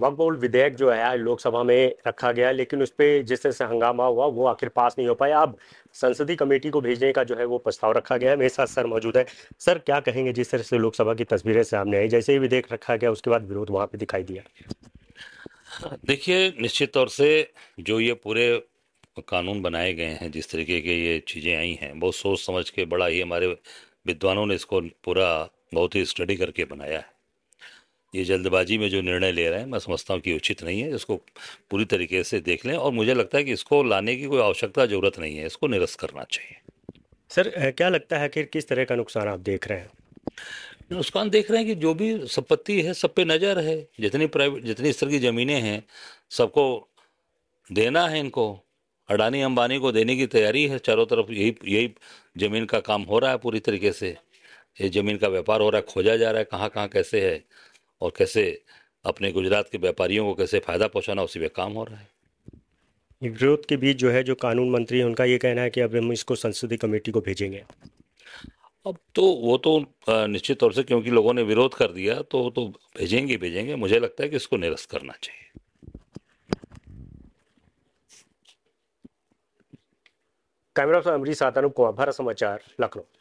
वकबाउल विधेयक जो है आज लोकसभा में रखा गया लेकिन उस पर जिस तरह से हंगामा हुआ वो आखिर पास नहीं हो पाया अब संसदीय कमेटी को भेजने का जो है वो प्रस्ताव रखा गया है मेरे साथ सर मौजूद है सर क्या कहेंगे जिस तरह से लोकसभा की तस्वीरें सामने आई जैसे ही विधेयक रखा गया उसके बाद विरोध वहाँ पर दिखाई दिया देखिए निश्चित तौर से जो ये पूरे कानून बनाए गए हैं जिस तरीके के ये चीज़ें आई हैं बहुत सोच समझ के बड़ा ही हमारे विद्वानों ने इसको पूरा बहुत ही स्टडी करके बनाया है ये जल्दबाजी में जो निर्णय ले रहे हैं मैं समझता हूँ कि उचित नहीं है इसको पूरी तरीके से देख लें और मुझे लगता है कि इसको लाने की कोई आवश्यकता ज़रूरत नहीं है इसको निरस्त करना चाहिए सर क्या लगता है कि किस तरह का नुकसान आप देख रहे हैं नुकसान देख रहे हैं कि जो भी संपत्ति है सब पे नज़र है जितनी प्राइवेट जितनी स्तर की ज़मीनें हैं सबको देना है इनको अडानी अंबानी को देने की तैयारी है चारों तरफ यही यही ज़मीन का काम हो रहा है पूरी तरीके से ये ज़मीन का व्यापार हो रहा है खोजा जा रहा है कहाँ कहाँ कैसे है और कैसे अपने गुजरात के व्यापारियों को कैसे फ़ायदा पहुंचाना उसी में काम हो रहा है विरोध के बीच जो है जो कानून मंत्री हैं उनका ये कहना है कि अब हम इसको संसदीय कमेटी को भेजेंगे अब तो वो तो निश्चित तौर से क्योंकि लोगों ने विरोध कर दिया तो तो भेजेंगे भेजेंगे मुझे लगता है कि इसको निरस्त करना चाहिए कैमरा अमरीश सादानु को भारत समाचार लखनऊ